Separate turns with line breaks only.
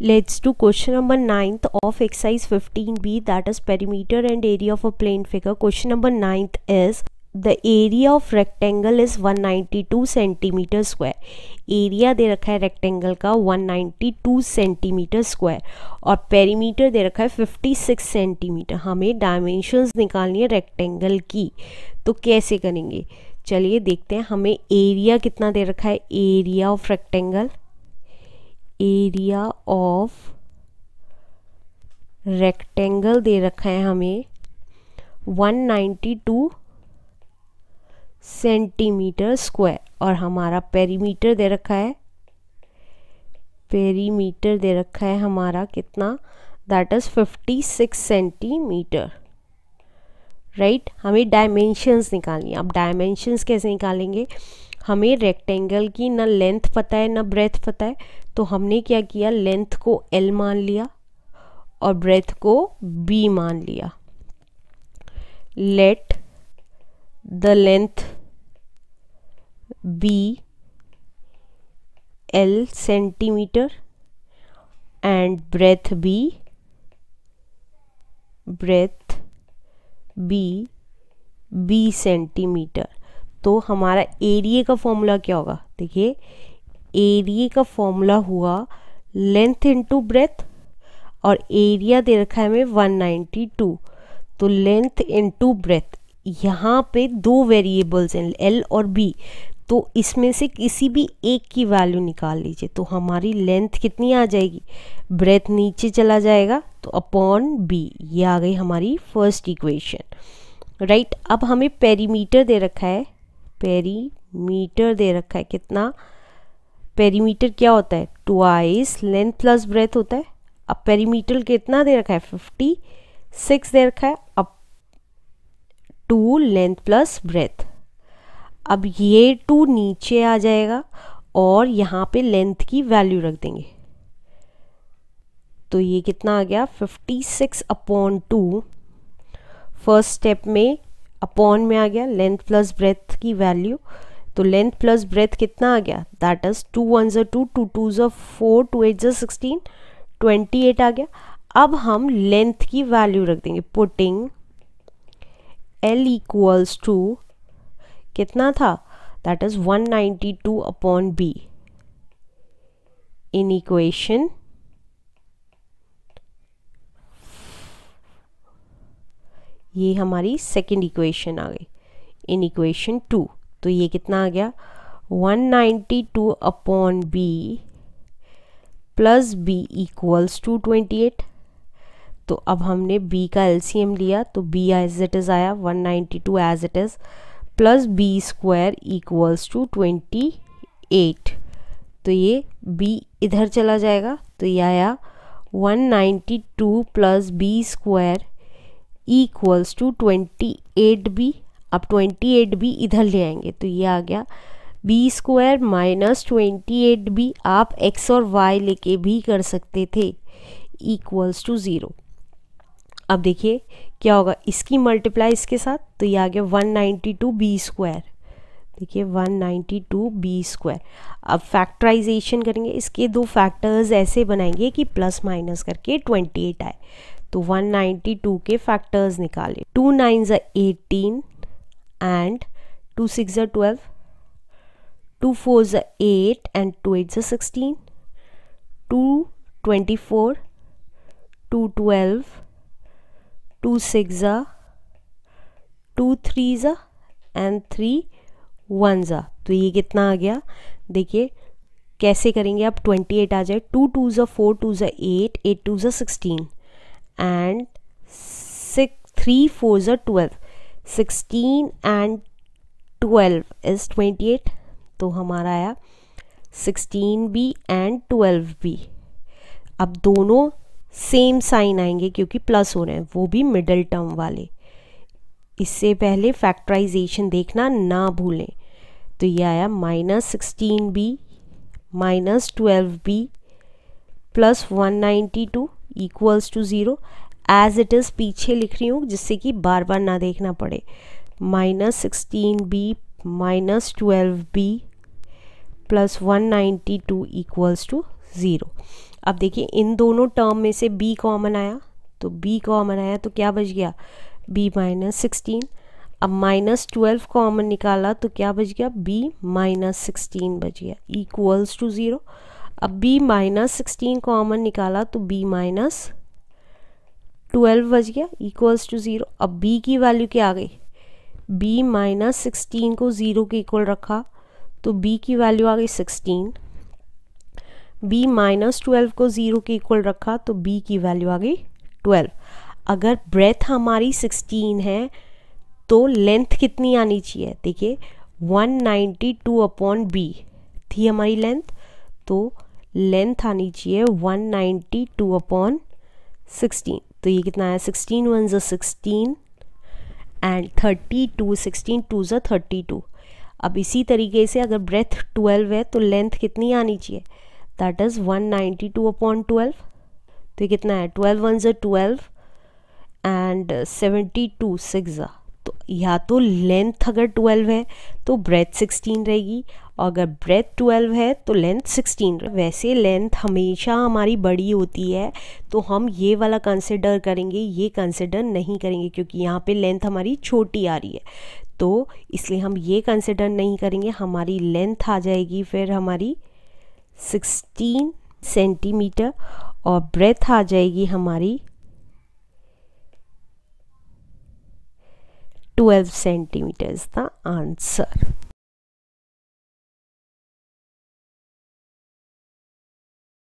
leads to question number 9th of exercise 15b that is perimeter and area of a plane figure question number 9th is the area of rectangle is 192 centimeter square area दे रखा है rectangle का 192 centimetre square और perimeter दे रखा है 56 centimetre हमें dimensions निकालनी है रेक्टेंगल की तो कैसे करेंगे चलिए देखते हैं हमें एरिया कितना दे रखा है area of rectangle area of rectangle दे रखा है हमें 192 सेंटीमीटर स्क्वायर और हमारा पेरीमीटर दे रखा है पेरीमीटर दे रखा है हमारा कितना that is 56 centimetre right right? हमें डायमेंशंस निकालनी अब डायमेंशंस कैसे निकालेंगे हमें रेक्टेंगल की ना लेंथ पता है ना ब्रेथ पता है तो हमने क्या किया लेंथ को एल मान लिया और ब्रेथ को बी मान लिया let the length be L centimetre and breadth be breadth be B centimetre तो हमारा एरिए का फॉर्मूला क्या होगा देखिए एरिए का फॉर्मूला हुआ लेंथ इनटू ब्रेथ और एरिया दे रखा है हमें 192 तो लेंथ इनटू ब्रेथ यहाँ पे दो वेरिएबल्स हैं एल और बी तो इसमें से किसी भी एक की वैल्यू निकाल लीजिए तो हमारी लेंथ कितनी आ जाएगी ब्रेथ नीचे चला जाएगा तो अपॉन बी ये आ गई हमारी फर्स्ट इक्वेशन राइट अब हमें पेरीमीटर दे रखा है पेरीमीटर दे रखा है कितना पेरीमीटर क्या होता है ट्वाइस लेंथ प्लस ब्रेथ होता है अब पेरीमीटर कितना दे रखा है फिफ्टी सिक्स दे रखा है अब टू लेंथ प्लस ब्रेथ अब ये टू नीचे आ जाएगा और यहाँ पे लेंथ की वैल्यू रख देंगे तो ये कितना आ गया 56 अपॉन टू फर्स्ट स्टेप में अपॉन में आ गया लेंथ प्लस ब्रेथ की वैल्यू तो लेंथ प्लस ब्रेथ कितना आ गया दैट इज टू वन जो टू टू टू जो फोर टू एट जो सिक्सटीन ट्वेंटी एट आ गया अब हम लेंथ की वैल्यू रख देंगे पुटिंग एल इक्वल्स टू कितना था that is one ninety two upon B in equation ये हमारी सेकेंड इक्वेशन आ गई इन इक्वेशन टू तो ये कितना आ गया 192 upon B plus B equals to twenty eight तो अब हमने बी का एल लिया तो बी एज इट इज़ आया 192 as it is plus B square equals to twenty eight तो ये b इधर चला जाएगा तो ये आया 192 ninety two plus B square equals to twenty eight B अब ट्वेंटी एट बी इधर ले आएंगे तो ये आ गया B square minus twenty eight B आप एक्स और वाई लेके भी कर सकते थे इक्वल्स टू ज़ीरो अब देखिए क्या होगा इसकी मल्टीप्लाई इसके साथ तो ये आ गया one ninety two B square देखिए one ninety two B square अब फैक्टराइजेशन करेंगे इसके दो फैक्टर्स ऐसे बनाएंगे कि प्लस माइनस करके ट्वेंटी एट आए तो 192 के फैक्टर्स निकाले टू नाइन ज एटीन एंड टू सिक्स ज़ ट्वेल्व टू फोर ज़ा एट एंड टू एट ज़ा sixteen two twenty four two twelve two six ज़ा टू थ्री ज़ा एंड थ्री वन ज़ा तो ये कितना आ गया देखिए कैसे करेंगे आप 28 आ जाए टू टू ज़ फोर टू ज़ा एट एट टू ज़ sixteen and six three fours are 12 sixteen and 12 is eight तो हमारा आया sixteen B and twelve B अब दोनों सेम साइन आएंगे क्योंकि प्लस हो रहे हैं वो भी मिडल टर्म वाले इससे पहले फैक्टराइजेशन देखना ना भूलें तो ये आया minus sixteen B minus twelve B plus one ninety two equals to zero as it is पीछे लिख रही हूँ जिससे कि बार बार ना देखना पड़े minus sixteen B minus twelve B plus one ninety two equals to zero अब देखिए इन दोनों टर्म में से b कॉमन आया तो b कॉमन आया तो क्या बच गया b माइनस सिक्सटीन अब माइनस ट्वेल्व कॉमन निकाला तो क्या बच गया b माइनस सिक्सटीन बच गया इक्वल्स टू ज़ीरो अब b माइनस सिक्सटीन कॉमन निकाला तो b माइनस ट्वेल्व बज गया इक्वल्स टू ज़ीरो अब b की वैल्यू क्या आ गई b माइनस सिक्सटीन को ज़ीरो के इक्वल रखा तो b की वैल्यू आ गई सिक्सटीन b माइनस ट्वेल्व को ज़ीरो के इक्वल रखा तो b की वैल्यू आ गई ट्वेल्व अगर ब्रेथ हमारी सिक्सटीन है तो लेंथ कितनी आनी चाहिए देखिए 192 अपॉन बी थी हमारी लेंथ तो लेंथ आनी चाहिए 192 नाइन्टी टू अपॉन सिक्सटीन तो ये कितना है सिक्सटीन वन जो sixteen and thirty two sixteen two जो थर्टी टू अब इसी तरीके से अगर ब्रेथ ट्वेल्व है तो लेंथ कितनी आनी चाहिए that is one ninety two upon twelve तो ये कितना है ट्वेल्व वन जो twelve and seventy two six ज़ा तो या तो लेंथ अगर ट्वेल्व है तो ब्रेथ सिक्सटीन रहेगी और अगर ब्रेथ 12 है तो लेंथ 16 वैसे लेंथ हमेशा हमारी बड़ी होती है तो हम ये वाला कंसिडर करेंगे ये कंसिडर नहीं करेंगे क्योंकि यहाँ पे लेंथ हमारी छोटी आ रही है तो इसलिए हम ये कंसिडर नहीं करेंगे हमारी लेंथ आ जाएगी फिर हमारी 16 सेंटीमीटर और ब्रेथ आ जाएगी हमारी 12 सेंटीमीटर इज़ द आंसर